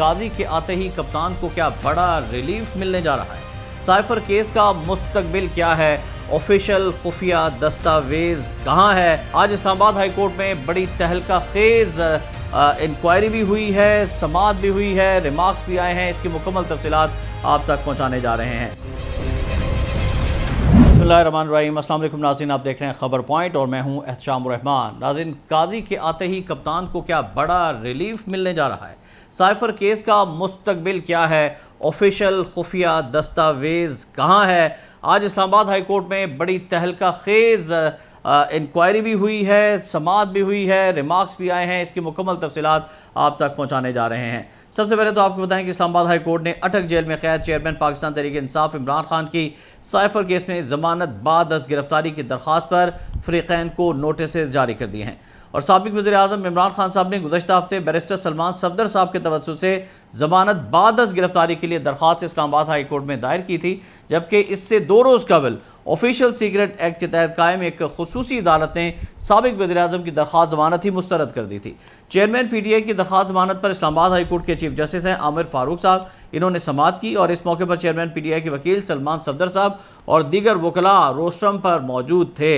काजी के आते ही कप्तान को क्या बड़ा रिलीफ मिलने जा रहा है साइफर केस का मुस्तबिल क्या है ऑफिशियल खुफिया दस्तावेज कहाँ है आज इस्लामाबाद हाईकोर्ट में बड़ी तहलका खेज इंक्वायरी भी हुई है समात भी हुई है रिमार्क्स भी आए हैं इसकी मुकम्मल तफसीत आप तक पहुँचाने जा रहे हैं रहीम असल नाजिन आप देख रहे हैं खबर पॉइंट और मैं हूँ एहतशाम रहमान नाजिन काजी के आते ही कप्तान को क्या बड़ा रिलीफ मिलने जा रहा है साइफर केस का मुस्तबिल क्या है ऑफिशियल खुफिया दस्तावेज़ कहाँ है आज इस्लामाबाद हाई कोर्ट में बड़ी तहलका खेज़ इंक्वायरी भी हुई है समात भी हुई है रिमार्क्स भी आए हैं इसकी मुकम्मल तफसीत आप तक पहुँचाने जा रहे हैं सबसे पहले तो आपको बताएं कि इस्लामाबाद हाई कोर्ट ने अटक जेल में कैद चेयरमैन पाकिस्तान तरीके इंसाफ इमरान खान की साइफर केस में जमानत बाद दस गिरफ्तारी की दरख्वास्त पर फ्रीकैन को नोटिस जारी कर दिए हैं और सबक वजी अजम इमरान खान साहब ने गुजशत हफ्ते बैरिस्टर सलमान सफदर साहब के तवसु से जमानत बाद गिरफ्तारी के लिए दरख्वास इस्लामाबाद हाई कोर्ट में दायर की थी जबकि इससे दो रोज़ कबल ऑफिशियल सीक्रेट एक्ट के तहत कायम एक खसूसी अदालत ने सबक वजी अजम की दरख्वास जमानत ही मुस्रद कर दी थी चेयरमैन पी टी आई की दरख्वास जमानत पर इस्लामाबाद हाई कोर्ट के चीफ जस्टिस हैं आमिर फारूक साहब इन्होंने समात की और इस मौके पर चेयरमैन पीटीआई के वकील सलमान सफदर साहब और दीगर वकला रोस्टम पर मौजूद थे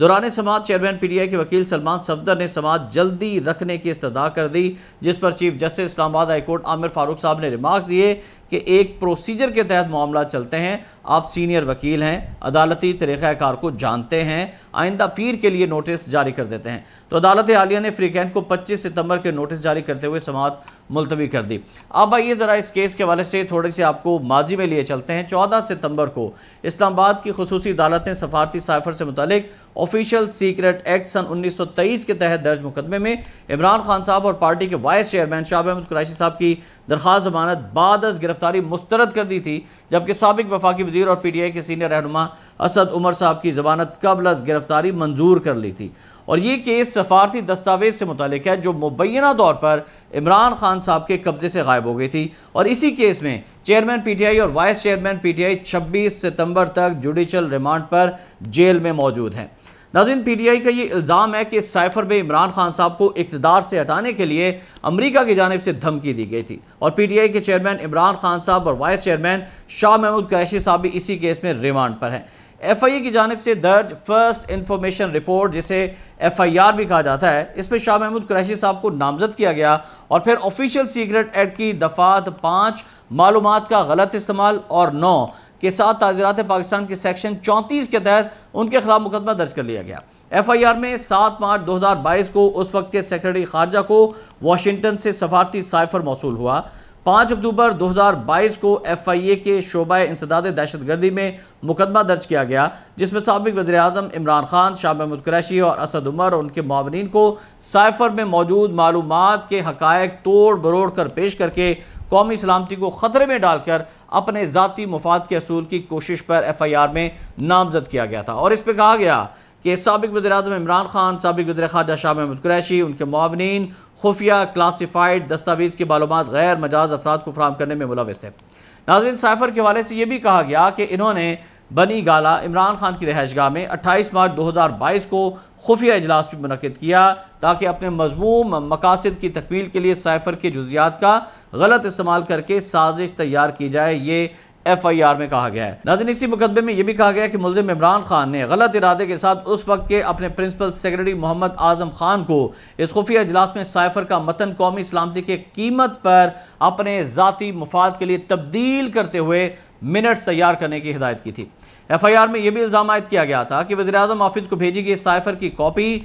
दौरान समाज चेयरमैन पीटीआई के वकील सलमान सफदर ने समाज जल्दी रखने की इस्तः कर दी जिस पर chief justice Islamabad high court Aamir Farooq साहब ने रिमार्क्स दिए कि एक प्रोसीजर के तहत मामला चलते हैं आप सीनियर वकील हैं अदालती तरीक़ाकार को जानते हैं आइंदा पीर के लिए नोटिस जारी कर देते हैं तो अदालत आलिया ने फ्रीकैन को पच्चीस सितम्बर के नोटिस जारी करते हुए समाज मुलतवी कर दी अब आइए ज़रा इस केस के हवाले से थोड़े से आपको माजी में लिए चलते हैं चौदह सितम्बर को इस्लामाबाद की खसूस अदालत ने सफारती साइफर से मुतलिक ऑफिशियल सीक्रेट एक्ट सन 1923 के तहत दर्ज मुकदमे में इमरान खान साहब और पार्टी के वाइस चेयरमैन शाह अहमद कुरैशी साहब की दरख्वास्त जमानत बाद गिरफ्तारी मुस्तरद कर दी थी जबकि सबक वफाकी वजीर और पी टी आई के सीनियर रहनुमा असद उमर साहब की जमानत कबल गिरफ्तारी मंजूर कर ली थी और ये केस सफारती दस्तावेज से मुतलिक है जो मुबैना तौर पर इमरान खान साहब के कब्जे से गायब हो गई थी और इसी केस में चेयरमैन पीटीआई और वाइस चेयरमैन पीटीआई 26 सितंबर तक जुडिशल रिमांड पर जेल में मौजूद हैं नाजिन पीटीआई का ये इल्ज़ाम है कि साइफर में इमरान खान साहब को इकतदार से हटाने के लिए अमरीका की जानब से धमकी दी गई थी और पीटीआई के चेयरमैन इमरान खान साहब और वाइस चेयरमैन शाह महमूद कैशी साहब भी इसी केस में रिमांड पर हैं एफआईए की जानब से दर्ज फर्स्ट इंफॉर्मेशन रिपोर्ट जिसे एफआईआर भी कहा जाता है इसमें शाह महमूद कुरैशी साहब को नामजद किया गया और फिर ऑफिशियल सीक्रेट एक्ट की दफात पाँच मालूम का गलत इस्तेमाल और नौ के साथ ताज़रात पाकिस्तान के सेक्शन चौंतीस के तहत उनके खिलाफ मुकदमा दर्ज कर लिया गया एफ आई आर में सात मार्च दो हज़ार बाईस को उस वक्त के सेक्रेटरी खारजा को वाशिंगटन से सफारती साइफर मौसू हुआ पाँच अक्टूबर 2022 को एफआईए के शोबा इंसदाद दहशत गर्दी में मुकदमा दर्ज किया गया जिसमें सबक वजे अजम इमरान खान शाह महमूद क्रैशी और असद उमर और उनके मावन को साइफर में मौजूद मालूम के हक़ तोड़ बरोड़ कर पेश करके कौमी सलामती को ख़तरे में डालकर अपने ज़ाती मफाद के असूल की कोशिश पर एफ़ आई आर में नामजद किया गया था और इस पर कहा गया कि सबक वजर अजम इमरान खान सबक वजर खारजा शाह महमूद क्रैशी उनके मावन खुफिया क्लासीफाइड दस्तावेज़ की मालूम गैर मजाज अफराद को फ्राहम करने में मुलविस है नाजिन साइफर के हवाले से ये भी कहा गया कि इन्होंने बनी गाला इमरान खान की गाह में अट्ठाईस मार्च दो हज़ार बाईस को खुफिया इजलास भी मनद किया ताकि अपने मजमूम मकासद की तकमील के लिए साइफर के जुजियात का गलत इस्तेमाल करके साजिश तैयार की जाए ये एफ आई आर में कहा गया है नाजन इसी मुकदमे में यह भी कहा गया कि मुलजिम इमरान खान ने गलत इरादे के साथ उस वक्त के अपने प्रिंसिपल सेक्रेटरी मोहम्मद आजम खान को इस खुफिया इजलास में साइफर का मतन कौमी सलामती की कीमत पर अपने जाति मफाद के लिए तब्दील करते हुए मिनट्स तैयार करने की हिदायत की थी एफ आई आर में यह भी इल्ज़ाम आयद किया गया था कि वजी अजम ऑफिस को भेजी गई साइफर की कॉपी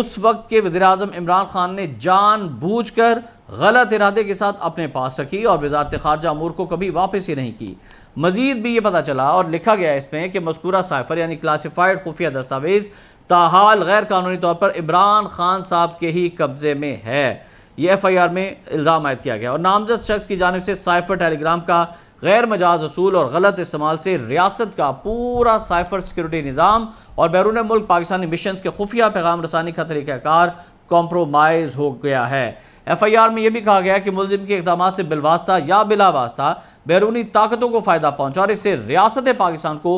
उस वक्त के वजी अजम इमरान खान ने जान बूझ कर गलत इरादे के साथ अपने पास रखी और वजारत खारजा अमूर को कभी वापस ही नहीं की मजीद भी ये पता चला और लिखा गया इसमें कि मस्कूरा साइफर यानी क्लासीफाइड खुफिया दस्तावेज़ ताहाल गैर कानूनी तौर पर इमरान खान साहब के ही कब्ज़े में है ये एफ आई आर में इल्ज़ाम आयद किया गया और नामजद शख्स की जानब से साइफर टेलीग्राम का गैर मजाज असूल और गलत इस्तेमाल से रियासत का पूरा साइफर सिक्योरिटी निज़ाम और बैरून मुल्क पाकिस्तानी मिशन के खुफिया पैगाम रसानी का तरीक़ाकार कॉम्प्रोमाइज़ हो गया है एफ आई आर में यह भी कहा गया कि मुलिम के इकदाम से बिलवास्ता या बिलावास्ता बैरूनी ताकतों को फायदा पहुंचा और इससे रियासत पाकिस्तान को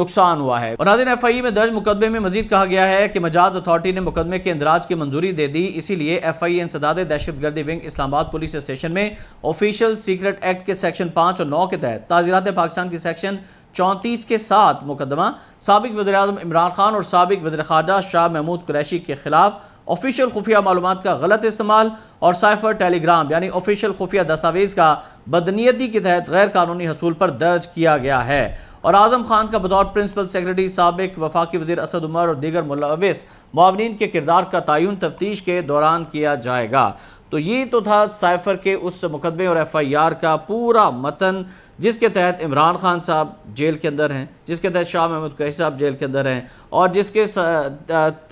नुकसान हुआ है और नाजिन एफ आई में दर्ज मुकदमे में मजीद कहा गया है कि मजाद अथॉरिटी ने मुकदमे के इंदराज की मंजूरी दे दी इसीलिए एफ आई इंसदाद दहशत गर्दी विंग इस्लामाबाद पुलिस स्टेशन में ऑफिशियल सीक्रेट एक्ट के सेक्शन पाँच और नौ के तहत ताजीरात पाकिस्तान की सेक्शन चौंतीस के साथ मुकदमा सबक वजी अजम इमरान खान और सबक वजर खारजा शाह महमूद कुरैशी के खिलाफ ऑफिशियल खुफिया मालूम का गलत इस्तेमाल और साइफर टेलीग्राम यानी ऑफिशियल खुफिया दस्तावेज़ का बदनीयती के तहत गैर कानूनी हसूल पर दर्ज किया गया है और आजम खान का बतौर प्रिंसिपल सेक्रेटरी सबक वफाकी वजी असद उमर और दीगर मुलविस मावन के किरदार का तयन तफ्तीश के दौरान किया जाएगा तो ये तो था साइफर के उस मुकदमे और एफ आई आर का पूरा मतन जिसके तहत इमरान खान साहब जेल के अंदर हैं जिसके तहत शाह महमूद कैसी साहब जेल के अंदर हैं और जिसके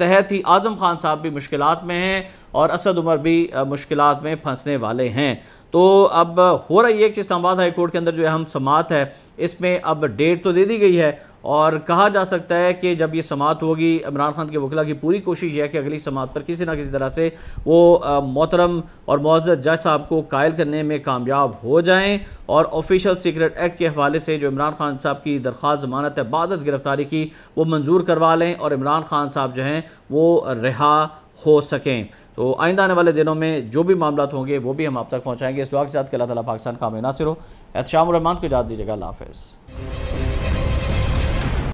तहत ही आज़म खान साहब भी मुश्किल में हैं और असद उमर भी मुश्किल में फंसने वाले हैं तो अब हो रहा है कि इस्लामाबाद हाई कोर्ट के अंदर जो अहम समात है इसमें अब डेट तो दे दी गई है और कहा जा सकता है कि जब ये समात होगी इमरान खान के वकला की पूरी कोशिश है कि अगली समात पर किसी ना किसी तरह से वो मोहतरम और मज़्ज जज साहब को कायल करने में कामयाब हो जाएं और ऑफिशियल सीक्रेट एक्ट के हवाले से जो इमरान खान साहब की दरख्वास्त जमानत है बादत गिरफ़्तारी की वो मंजूर करवा लें और इमरान खान साहब जो हैं वो रिहा हो सकें तो आइंदा आने वाले दिनों में जो भी मामला होंगे वो भी हम आप तक पहुँचाएंगे इस वक्त के साथ के अल्लाह ताला पाकिस्तान का नासिर हो एहत रहमान को इजाज़ दीजिएगा अल्लाह